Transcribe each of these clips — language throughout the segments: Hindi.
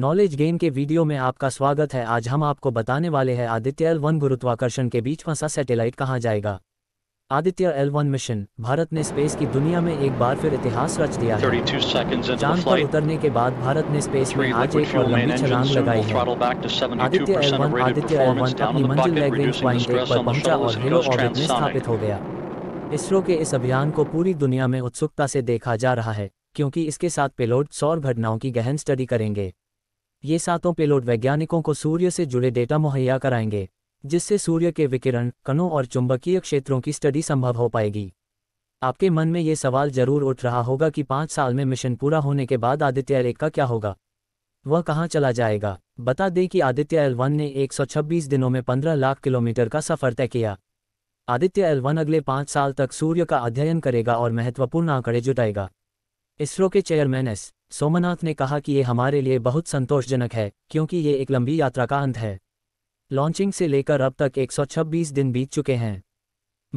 नॉलेज गेन के वीडियो में आपका स्वागत है आज हम आपको बताने वाले हैं आदित्य एल वन गुरुत्वाकर्षण के बीच फंसा सैटेलाइट कहाँ जाएगा Aditya L one mission Bharat ने स्पेस की दुनिया में एक बार फिर इतिहास रच दिया है चांद पर उतरने के बाद भारत ने स्पेस में आज एक और लंबी छलांग लगाई है Aditya L one Aditya L one अपनी मंजिल पर पहुंचा और हीरो ऑर्बिट में स्थापित हो गया इसरो के इस अभियान को पूरी दुनिया में उत्सुकता से देखा जा रहा है क्योंकि इसके साथ पेलोड सौर घटनाओं की गहन स्टडी करेंगे ये सातों पेलोड वैज्ञानिकों को सूर्य से जुड़े डेटा मुहैया कराएंगे जिससे सूर्य के विकिरण कणों और चुंबकीय क्षेत्रों की स्टडी संभव हो पाएगी आपके मन में ये सवाल जरूर उठ रहा होगा कि पाँच साल में मिशन पूरा होने के बाद आदित्य एल का क्या होगा वह कहाँ चला जाएगा बता दें कि आदित्य एल ने 126 दिनों में 15 लाख किलोमीटर का सफर तय किया आदित्य एल अगले पाँच साल तक सूर्य का अध्ययन करेगा और महत्वपूर्ण आंकड़े जुटाएगा इसरो के चेयरमैन एस सोमनाथ ने कहा कि ये हमारे लिए बहुत संतोषजनक है क्योंकि ये एक लंबी यात्रा का अंत है लॉन्चिंग से लेकर अब तक 126 दिन बीत चुके हैं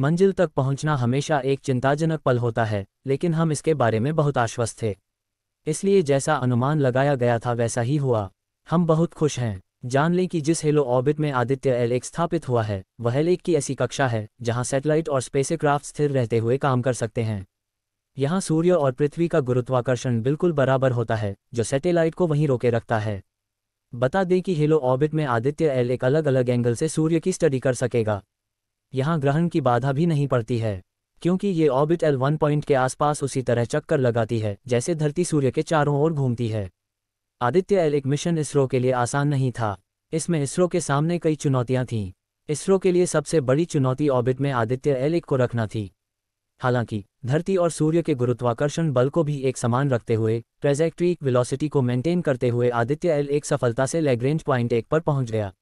मंजिल तक पहुंचना हमेशा एक चिंताजनक पल होता है लेकिन हम इसके बारे में बहुत आश्वस्त थे इसलिए जैसा अनुमान लगाया गया था वैसा ही हुआ हम बहुत खुश हैं जान लें कि जिस हेलो ऑर्बिट में आदित्य एल एक स्थापित हुआ है वह एक की ऐसी कक्षा है जहां सैटेलाइट और स्पेसक्राफ्ट स्थिर रहते हुए काम कर सकते हैं यहाँ सूर्य और पृथ्वी का गुरुत्वाकर्षण बिल्कुल बराबर होता है जो सैटेलाइट को वहीं रोके रखता है बता दें कि हेलो ऑर्बिट में आदित्य एल एक अलग अलग एंगल से सूर्य की स्टडी कर सकेगा यहाँ ग्रहण की बाधा भी नहीं पड़ती है क्योंकि ये ऑर्बिट एल वन पॉइंट के आसपास उसी तरह चक्कर लगाती है जैसे धरती सूर्य के चारों ओर घूमती है आदित्य एल एक मिशन इसरो के लिए आसान नहीं था इसमें इसरो के सामने कई चुनौतियां थीं इसरो के लिए सबसे बड़ी चुनौती ऑर्बिट में आदित्य एल एक को रखना थी हालांकि धरती और सूर्य के गुरुत्वाकर्षण बल को भी एक समान रखते हुए ट्रेजेक्ट्री वेलोसिटी को मेंटेन करते हुए आदित्य एल एक सफलता से लेग्रेंज पॉइंट एक पर पहुंच गया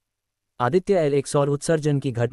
आदित्य एल एक सौर उत्सर्जन की घटना